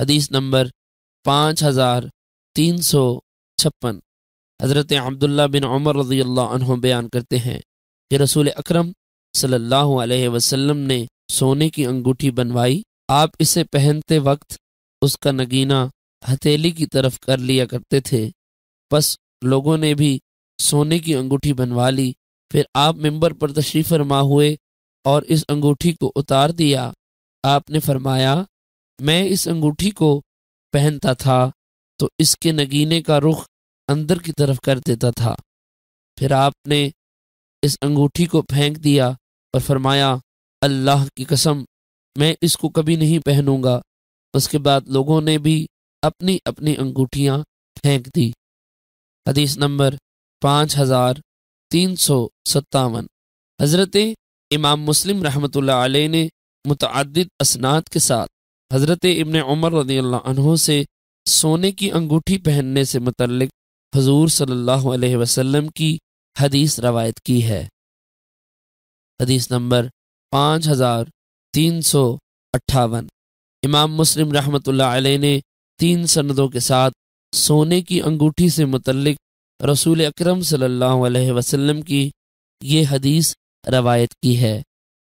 हदीस नंबर पाँच हज़ार तीन सौ छप्पन हज़रत अब्दुल्ला बिन उमर रजी अल्लाह बयान करते हैं कि रसूल अक्रम सम ने सोने की अंगूठी बनवाई आप इसे पहनते वक्त उसका नगीना हथेली की तरफ कर लिया करते थे बस लोगों ने भी सोने की अंगूठी बनवा ली फिर आप मेंबर पर तशरीफ फरमा हुए और इस अंगूठी को उतार दिया आपने फरमाया मैं इस अंगूठी को पहनता था तो इसके नगीने का रुख अंदर की तरफ कर देता था फिर आपने इस अंगूठी को फेंक दिया और फरमाया अल्लाह की कसम मैं इसको कभी नहीं पहनूंगा उसके बाद लोगों ने भी अपनी अपनी अंगूठियां फेंक दी हदीस नंबर पाँच हजार तीन सौ सत्तावन हज़रत इमाम मुस्लिम रहमत ने मुतद असनाद के साथ हज़रत इबन उमर रदी अल्लाहों से सोने की अंगूठी पहनने से मतलब हजूर सल्लल्लाहु अलैहि वसल्लम की हदीस रवायत की है हदीस नंबर पाँच हज़ार तीन सौ अट्ठावन इमाम मुस्लिम रहमत ने तीन सनदों के साथ सोने की अंगूठी से मतलब रसूल अक्रम सल्ला वसम की ये हदीस रवायत की है